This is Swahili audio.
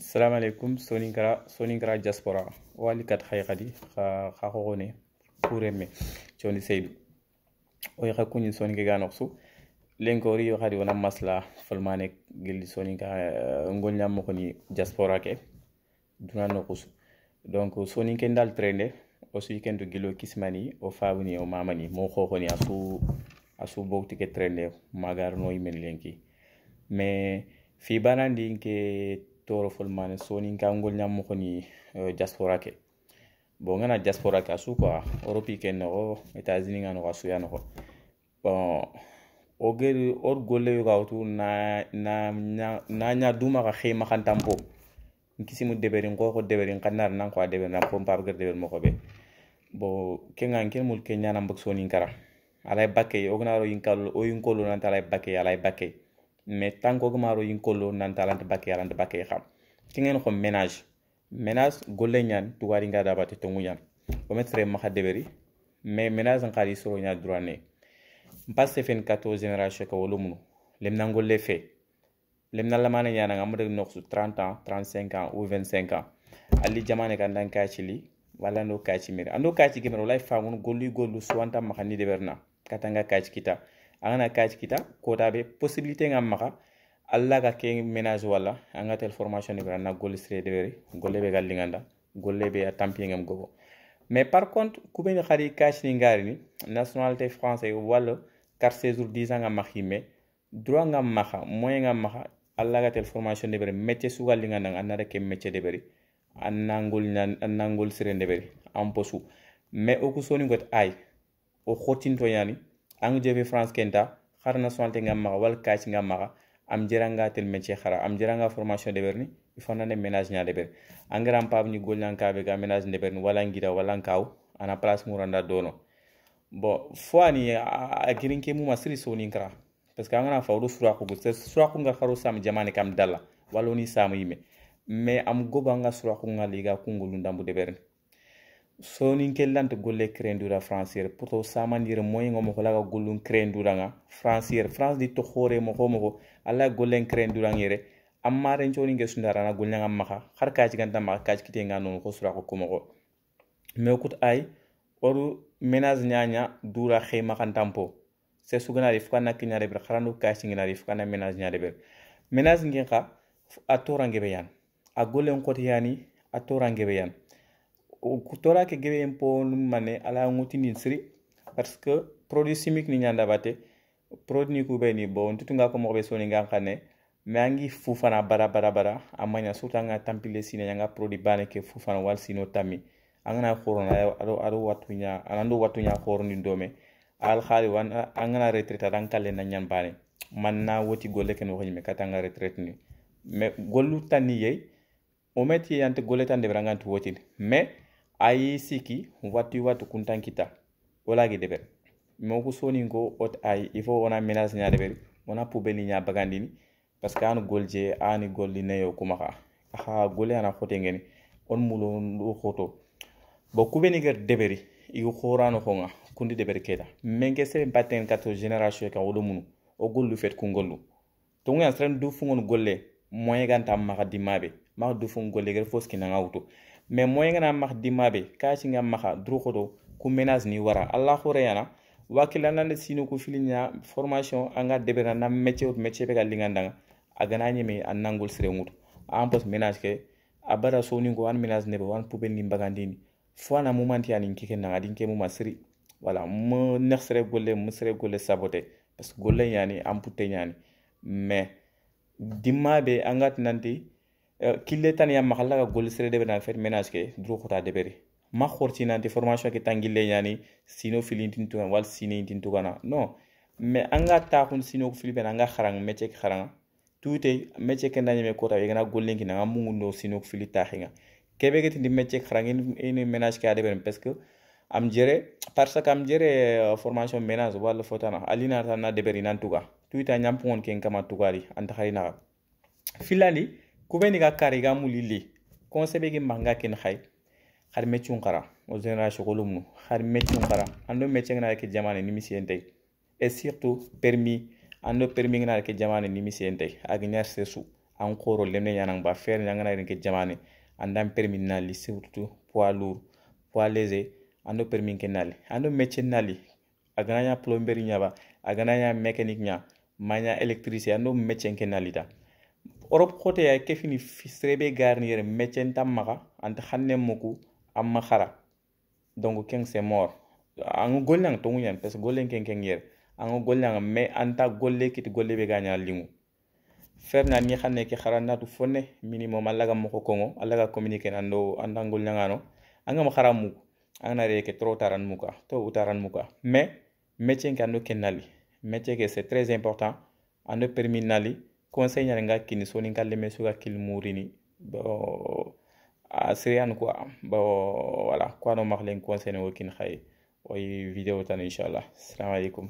salaamaaleykum Soninkara, Soninkara diaspora walikat kat ha hakogone Kureme, coni seydu oy hakkuñi soninke noksu lenkori yo hadi wona masla falmane gelli soninka eh, golñammo koni diaspora ke duna donc soninke ndal trainde o suyikendu gilo kismani o o mamani mo hohoni asu asu bowtike magar magarno linki. lenki mais fi nke torofol mane soni kangol ñammokoni diaspora ke bo ngana diaspora ke a su quoi europe ke noxo états unis ganoxo a suya noxo bon o ger or golle yo ga tu na na na duma ga xe ma xantam po nkisi mu deberi ngo ko deberi ngannar nan ko deberi nan ko pam ger deberi moko be bo ke ngan ke mul ke nyana mbok soni kara alay bakke o gnaro yinkal o yinkolo nan talay bakke alay bakke mais tankoge maro yinkolo nanta alanta bakke alanta bakke xam kingen ko ménage ménage golle ñan tuwari nga dabate tongu ñan o metre maxa deberi mais ménage nkari soro ña durane mpasse fen 14 génération ka wolo munu lemna golle fe lemna lamana ñana nga modeg noxsu 30 ans 35 ans ou 25 ans ali jamane ka ndan kaci li wala no kaci mere ando kaci gemere walay famun gollu gollu suwanta maxa ni deberna katanga kaci kita a gana kaj kita kota be possibilité nga maxa alla ga ke ménage walla anga tel formation ibra na golle sire deɓeri golle ɓe ga linganda golle ɓe a tampiyengem gogo mais par contre kuɓeni xadi kaj ni ngarini nationalité français walla carte séjour 10 ans nga max yimme droit nga maxa moyen nga maxa alla ga tel formation deɓeri métier suga linganda nga annada ke métier deɓeri a nangol a nangol sire ndeɓeri en posu mais oku soni got ay o xotinto yani ang jebi france kenta na swante nga maga wal kach nga ma am jiranga tel meche xara am jiranga formation de berni na ne ménage nya de ber angram pab ni gol nyan be ga ménage de berni wala ngira wala kaw ana place muranda dono bo ni a girin ke mu ma masiri soni kra parce que angana fawdo sura ko gusta sura ko nga xaru sam jamane kam dalla walo ni samu yime mais am goba nga sura ko nga liga kungulu ndambu de berni sonin kellanta golle crendura francier pour to samandire moyigomo holaga gollum crenduraga francier france ditto horemo homoko alaga gollen crenduran yere ammaren coninke sundarana golleam maha har kaci gantamaha kaci kitega nonu ho surako kumoko mais kut ay oru ménage ñaña dura hemahantampo se suganari fukana kiñareber harandu kaciginari fukana ménage ñareber ménage ngenha a torangebeyan a gollen kotiyani a torangebeyan torake gebe impoonu mane ala ŋutindi siri parce que produit chimique ni ñandabate produit ni kube ni bo ntutunga ko moxobe soningan xane mais angi fufana bara bara bara a maña surtout anga tampile sine anga produit bane ke fufana wal sino tami angana xorona ado watuña anando watuña xorondin dome al xali wan angana retraite adan kale na ñan bane man na woti golle ke noxoñime katanga retraite ni mais gollu tani yey o metier ante golle tan deɓeranga nti wotin mais A siki honwatiwa to kunttan kitatawalala deber. Meoku soingo ot a ifo ona melanya deberbonana pu beiña bagini paske anu goje a nigolli ne ye okuma kaha gole aana chotengeni on molo loto. bo ku beiger debei e go choran nohonga kundi deper keta. menke se batteng kaho genera ka wolo muu o golu fètkungollu. To anr dufunon gole moye ganta maka dibe ma o dufun golelegger foski na auto. mais moy ngana max dimabe kasi nga maxa druxoto ku ménage ni wara alla xureyana wakila nande sino ku filinya formation anga debera na métier ut métier be ga lingandanga agana nyeme anangul sirengutu ampos ménage ke abara soni go an ménage nebe wan poubelle ni bagandini fo na moment yani nkike na adin ke mu masiri wala mo nexre golle mo sere golle sabote parce golle yani amputé yani mais dimma be angat nanti Eh, kille tan ya maxalla ga golli sere deɓe na fet ménage ke duro xota deɓeri ma xortinanti formation ke tan gille ñani sino filintin wal sineintin tugana no mais an ga taxun sino ko filipene an ga xarang métier ke xaranga tuute métier ke ndañeme kota yegana gollenki nanga mungundo sino ko fili taxinga kebe ke tindi métier ke ini ménage ke a ya deɓeren parce que am jere parce que am jere eh, formation ménage wal fotana alinata na deɓeri nan tuka tuite a ñampugon ken kama tukari an taxarinaxa kubeni ga kare ga muli le konsebe gi manga ken khay har me chunkara o general shogolum nu har me chunkara ando me chengna ke jamane ni misiyente et surtout permis ando permis ngna ke jamane ni misiyente agnyar sesu an koro lemne yanang ba fer nyangna ren ke jamane andan permis na surtout poids lourd poids léger ando permis ken nali ando meche nali agana ya plomberie nyaba agana ya mécanique nya manya électricité ando meche ken nalita orop ay kefini srebe garnier muku amma khara donc keng c'est mort tongu yan parce que keng keng me anta golle kit golle be ganya lingu ferna ni xanne ki minimum alaga moko kongo alaga communiquer nando andangol anga mo Angare trop muka to utaran muka mais métier kan kenali que c'est très important ande permis nali conseil ñani nga kini soni nka leme su ka kili murini bo a serian quoi bo quoi kwano maxlen conseil ne wo kini xaye oy vidéo tan inchallah assalamu alaikum